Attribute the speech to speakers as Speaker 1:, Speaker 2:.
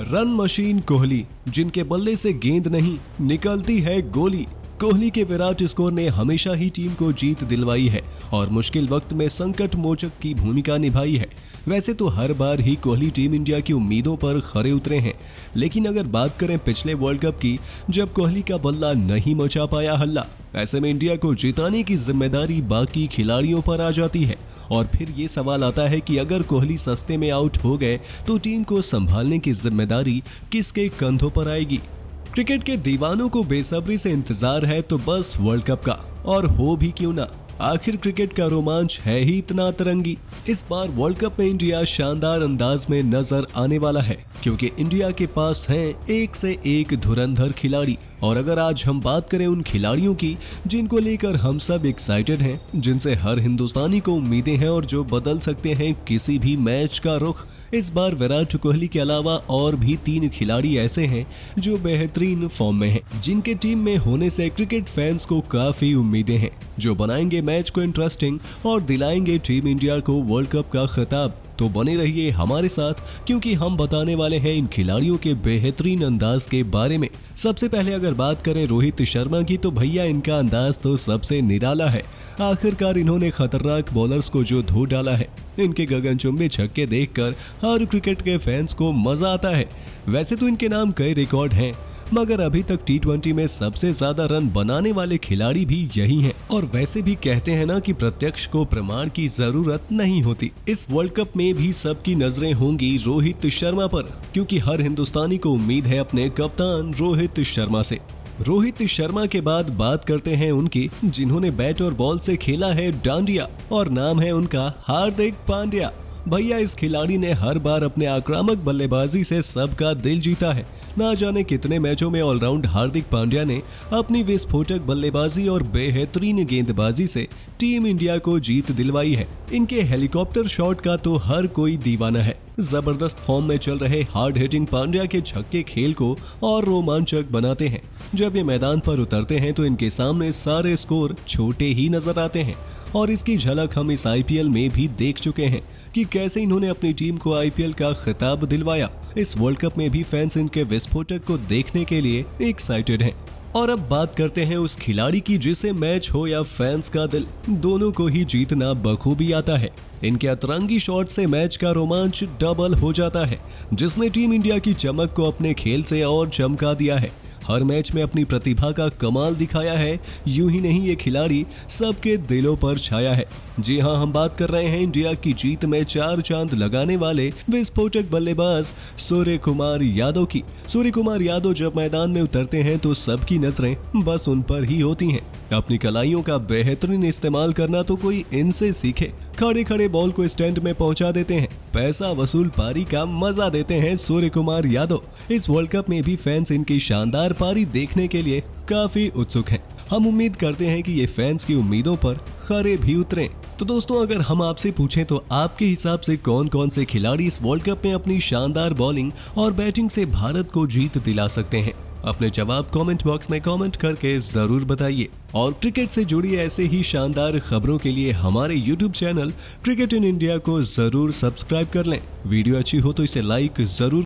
Speaker 1: Run machine Kohli जिनके बल्ले से गेंद नहीं निकलती है गोली कोहली के विराट स्कोर ने हमेशा ही टीम को जीत दिलवाई है और मुश्किल वक्त में संकट मोचक की भूमिका निभाई है वैसे तो हर बार ही कोहली टीम इंडिया की उम्मीदों पर खरे उतरे हैं लेकिन अगर बात करें पिछले वर्ल्ड कप की जब कोहली का बल्ला नहीं मचा पाया हल्ला ऐसे में इंडिया को जिताने की जिम्मेदारी बाकी खिलाड़ियों पर आ जाती है और फिर ये सवाल आता है कि अगर कोहली सस्ते में आउट हो गए तो टीम को संभालने की जिम्मेदारी किसके कंधों पर आएगी क्रिकेट के दीवानों को बेसब्री से इंतजार है तो बस वर्ल्ड कप का और हो भी क्यों ना आखिर क्रिकेट का रोमांच है ही इतना तरंगी इस बार वर्ल्ड कप में इंडिया शानदार अंदाज में नजर आने वाला है क्योंकि इंडिया के पास है एक से एक धुरंधर खिलाड़ी और अगर आज हम बात करें उन खिलाड़ियों की जिनको लेकर हम सब एक्साइटेड हैं जिनसे हर हिंदुस्तानी को उम्मीदें हैं और जो बदल सकते हैं किसी भी मैच का रुख इस बार विराट कोहली के अलावा और भी तीन खिलाड़ी ऐसे हैं जो बेहतरीन फॉर्म में हैं जिनके टीम में होने से क्रिकेट फैंस को काफी उम्मीदें हैं जो बनाएंगे मैच को इंटरेस्टिंग और दिलाएंगे टीम इंडिया को वर्ल्ड कप का खिताब तो बने रहिए हमारे साथ क्योंकि हम बताने वाले हैं इन खिलाड़ियों के बेहतरीन अंदाज के बारे में सबसे पहले अगर बात करें रोहित शर्मा की तो भैया इनका अंदाज तो सबसे निराला है आखिरकार इन्होंने खतरनाक बॉलर्स को जो धो डाला है इनके गगनचुंबी छक्के देखकर हर क्रिकेट के फैंस को मजा आता है वैसे तो इनके नाम कई रिकॉर्ड हैं मगर अभी तक टी में सबसे ज्यादा रन बनाने वाले खिलाड़ी भी यही है और वैसे भी कहते हैं ना कि प्रत्यक्ष को प्रमाण की जरूरत नहीं होती इस वर्ल्ड कप में भी सबकी नजरें होंगी रोहित शर्मा पर क्योंकि हर हिंदुस्तानी को उम्मीद है अपने कप्तान रोहित शर्मा से रोहित शर्मा के बाद बात करते हैं उनकी जिन्होंने बैट और बॉल से खेला है डांडिया और नाम है उनका हार्दिक पांड्या भैया इस खिलाड़ी ने हर बार अपने आक्रामक बल्लेबाजी से सबका दिल जीता है ना जाने कितने मैचों में ऑलराउंड हार्दिक पांड्या ने अपनी विस्फोटक बल्लेबाजी और बेहतरीन गेंदबाजी से टीम इंडिया को जीत दिलवाई है इनके हेलीकॉप्टर शॉट का तो हर कोई दीवाना है जबरदस्त फॉर्म में चल रहे हार्ड हिटिंग पांड्या के छक्के खेल को और रोमांचक बनाते हैं जब ये मैदान पर उतरते हैं तो इनके सामने सारे स्कोर छोटे ही नजर आते हैं और इसकी झलक हम इस आई में भी देख चुके हैं कि कैसे इन्होंने अपनी टीम को आई का खिताब दिलवाया इस वर्ल्ड कप में भी फैंस इनके विस्फोटक को देखने के लिए एक्साइटेड हैं। और अब बात करते हैं उस खिलाड़ी की जिसे मैच हो या फैंस का दिल दोनों को ही जीतना बखूबी आता है इनके अतरंगी शॉट से मैच का रोमांच डबल हो जाता है जिसने टीम इंडिया की चमक को अपने खेल से और चमका दिया है हर मैच में अपनी प्रतिभा का कमाल दिखाया है यूं ही नहीं ये खिलाड़ी सबके दिलों पर छाया है जी हाँ हम बात कर रहे हैं इंडिया की जीत में चार चांद लगाने वाले विस्फोटक बल्लेबाज सूर्य कुमार यादव की सूर्य कुमार यादव जब मैदान में उतरते हैं तो सबकी नजरें बस उन पर ही होती हैं अपनी कलाइयों का बेहतरीन इस्तेमाल करना तो कोई इनसे सीखे खड़े खड़े बॉल को स्टैंड में पहुंचा देते हैं पैसा वसूल पारी का मजा देते हैं सूर्य कुमार यादव इस वर्ल्ड कप में भी फैंस इनकी शानदार पारी देखने के लिए काफी उत्सुक हैं हम उम्मीद करते हैं कि ये फैंस की उम्मीदों पर खरे भी उतरे तो दोस्तों अगर हम आपसे पूछें तो आपके हिसाब से कौन कौन से खिलाड़ी इस वर्ल्ड कप में अपनी शानदार बॉलिंग और बैटिंग से भारत को जीत दिला सकते हैं अपने जवाब कमेंट बॉक्स में कमेंट करके जरूर बताइए और क्रिकेट से जुड़ी ऐसे ही शानदार खबरों के लिए हमारे YouTube channel cricket in India को जरूर सब्सक्राइब कर लें वीडियो अच्छी हो तो इसे लाइक जरूर